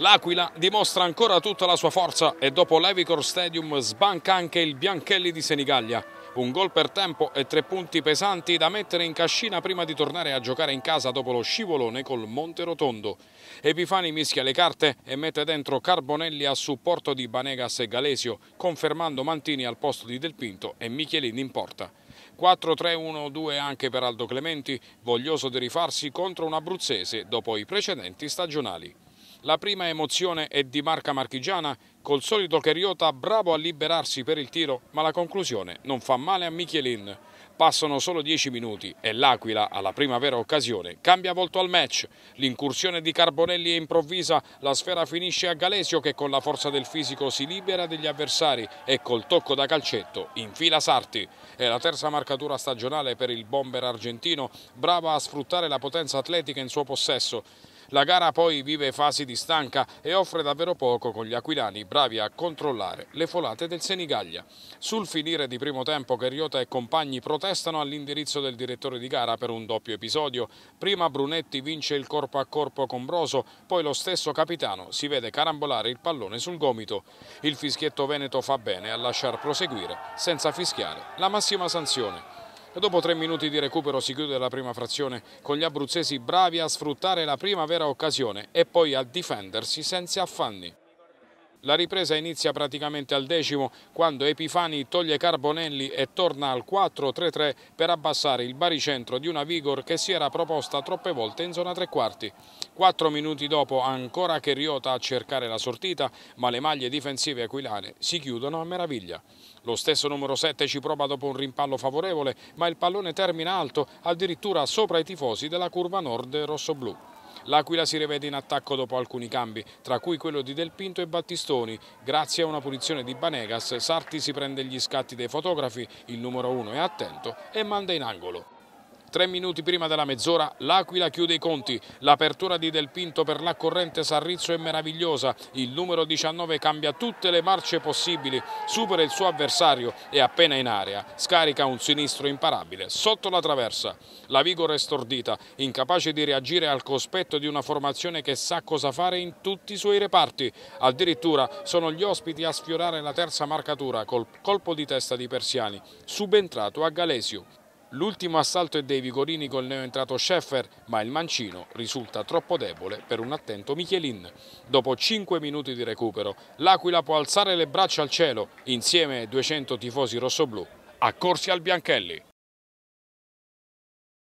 L'Aquila dimostra ancora tutta la sua forza e dopo l'Evicor Stadium sbanca anche il Bianchelli di Senigallia. Un gol per tempo e tre punti pesanti da mettere in cascina prima di tornare a giocare in casa dopo lo scivolone col Monte Rotondo. Epifani mischia le carte e mette dentro Carbonelli a supporto di Banegas e Galesio, confermando Mantini al posto di Del Pinto e Michelin in porta. 4-3-1-2 anche per Aldo Clementi, voglioso di rifarsi contro un abruzzese dopo i precedenti stagionali. La prima emozione è di marca marchigiana, col solito Cheriota bravo a liberarsi per il tiro, ma la conclusione non fa male a Michelin. Passano solo 10 minuti e l'Aquila, alla prima vera occasione, cambia volto al match. L'incursione di Carbonelli è improvvisa, la sfera finisce a Galesio che con la forza del fisico si libera degli avversari e col tocco da calcetto infila Sarti. È la terza marcatura stagionale per il bomber argentino, brava a sfruttare la potenza atletica in suo possesso. La gara poi vive fasi di stanca e offre davvero poco con gli aquilani bravi a controllare le folate del Senigallia. Sul finire di primo tempo Gherriota e compagni protestano all'indirizzo del direttore di gara per un doppio episodio. Prima Brunetti vince il corpo a corpo con Broso, poi lo stesso capitano si vede carambolare il pallone sul gomito. Il fischietto veneto fa bene a lasciar proseguire senza fischiare la massima sanzione dopo tre minuti di recupero si chiude la prima frazione con gli abruzzesi bravi a sfruttare la prima vera occasione e poi a difendersi senza affanni. La ripresa inizia praticamente al decimo quando Epifani toglie Carbonelli e torna al 4-3-3 per abbassare il baricentro di una Vigor che si era proposta troppe volte in zona tre quarti. Quattro minuti dopo ancora Cheriota a cercare la sortita ma le maglie difensive aquilane si chiudono a meraviglia. Lo stesso numero 7 ci prova dopo un rimpallo favorevole ma il pallone termina alto addirittura sopra i tifosi della curva nord rossoblù. L'Aquila si rivede in attacco dopo alcuni cambi, tra cui quello di Del Pinto e Battistoni. Grazie a una punizione di Banegas, Sarti si prende gli scatti dei fotografi, il numero uno è attento e manda in angolo. Tre minuti prima della mezz'ora l'Aquila chiude i conti. L'apertura di Del Pinto per la corrente Sarrizzo è meravigliosa. Il numero 19 cambia tutte le marce possibili, supera il suo avversario e appena in area scarica un sinistro imparabile sotto la traversa. La Vigor è stordita, incapace di reagire al cospetto di una formazione che sa cosa fare in tutti i suoi reparti. Addirittura sono gli ospiti a sfiorare la terza marcatura col colpo di testa di Persiani, subentrato a Galesio. L'ultimo assalto è dei Vigorini col neoentrato Scheffer, ma il mancino risulta troppo debole per un attento Michelin. Dopo 5 minuti di recupero, l'Aquila può alzare le braccia al cielo insieme ai 200 tifosi rossoblù accorsi al Bianchelli.